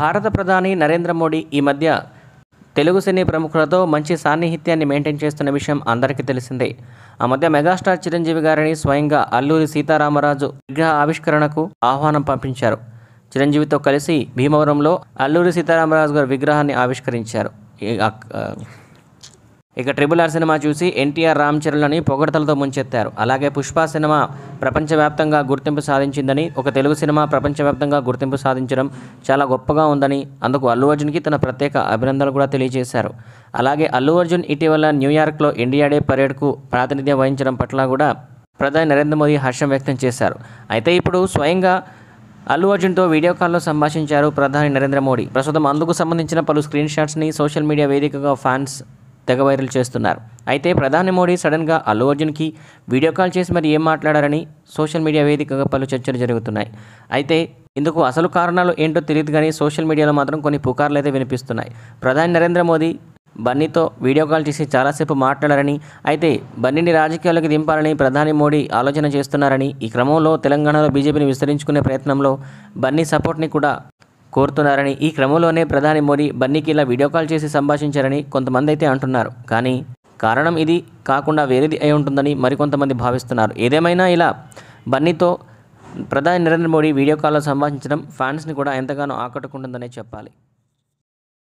భారత ప్రధాని నరేంద్ర మోడీ ఈ మధ్య తెలుగు సినీ ప్రముఖులతో మంచి సాన్నిహిత్యాన్ని మెయింటైన్ చేస్తున్న విషయం అందరికీ తెలిసిందే ఆ మధ్య మెగాస్టార్ చిరంజీవి గారిని స్వయంగా అల్లూరి సీతారామరాజు విగ్రహ ఆవిష్కరణకు ఆహ్వానం పంపించారు చిరంజీవితో కలిసి భీమవరంలో అల్లూరి సీతారామరాజు గారి విగ్రహాన్ని ఆవిష్కరించారు ఇక ట్రిబుల్ ఆర్ సినిమా చూసి ఎన్టీఆర్ రామ్ చరణ్లని పొగడతలతో ముంచెత్తారు అలాగే పుష్ప సినిమా ప్రపంచవ్యాప్తంగా గుర్తింపు సాధించిందని ఒక తెలుగు సినిమా ప్రపంచవ్యాప్తంగా గుర్తింపు సాధించడం చాలా గొప్పగా ఉందని అందుకు అల్లు అర్జున్కి తన ప్రత్యేక అభినందనలు కూడా తెలియజేశారు అలాగే అల్లు అర్జున్ ఇటీవల న్యూయార్క్లో ఇండియా డే పరేడ్కు ప్రాతినిధ్యం వహించడం పట్ల కూడా ప్రధాని నరేంద్ర మోదీ హర్షం వ్యక్తం చేశారు అయితే ఇప్పుడు స్వయంగా అల్లు అర్జున్తో వీడియో కాల్లో సంభాషించారు ప్రధాని నరేంద్ర మోడీ ప్రస్తుతం అందుకు సంబంధించిన పలు స్క్రీన్ షాట్స్ని సోషల్ మీడియా వేదికగా ఫ్యాన్స్ తెగ వైరల్ చేస్తున్నారు అయితే ప్రధాని మోడీ సడన్గా అల్లు అర్జున్కి వీడియో కాల్ చేసి మరి ఏం మాట్లాడారని సోషల్ మీడియా వేదికగా పలు చర్చలు జరుగుతున్నాయి అయితే ఇందుకు అసలు కారణాలు ఏంటో తెలియదు కానీ సోషల్ మీడియాలో మాత్రం కొన్ని పుకార్లు అయితే వినిపిస్తున్నాయి ప్రధాని నరేంద్ర మోదీ బన్నీతో వీడియో కాల్ చేసి చాలాసేపు మాట్లాడారని అయితే బన్నీని రాజకీయాల్లోకి దింపాలని ప్రధాని మోడీ ఆలోచన చేస్తున్నారని ఈ క్రమంలో తెలంగాణలో బీజేపీని విస్తరించుకునే ప్రయత్నంలో బన్నీ సపోర్ట్ని కూడా కోరుతున్నారని ఈ క్రమంలోనే ప్రధాని మోడీ బన్నీకి ఇలా వీడియో కాల్ చేసి సంభాషించారని కొంతమంది అయితే అంటున్నారు కానీ కారణం ఇది కాకుండా వేరేది అయి ఉంటుందని మరికొంతమంది భావిస్తున్నారు ఏదేమైనా ఇలా బన్నీతో ప్రధాని నరేంద్ర మోడీ వీడియో కాల్లో సంభాషించడం ఫ్యాన్స్ని కూడా ఎంతగానో ఆకట్టుకుంటుందనే చెప్పాలి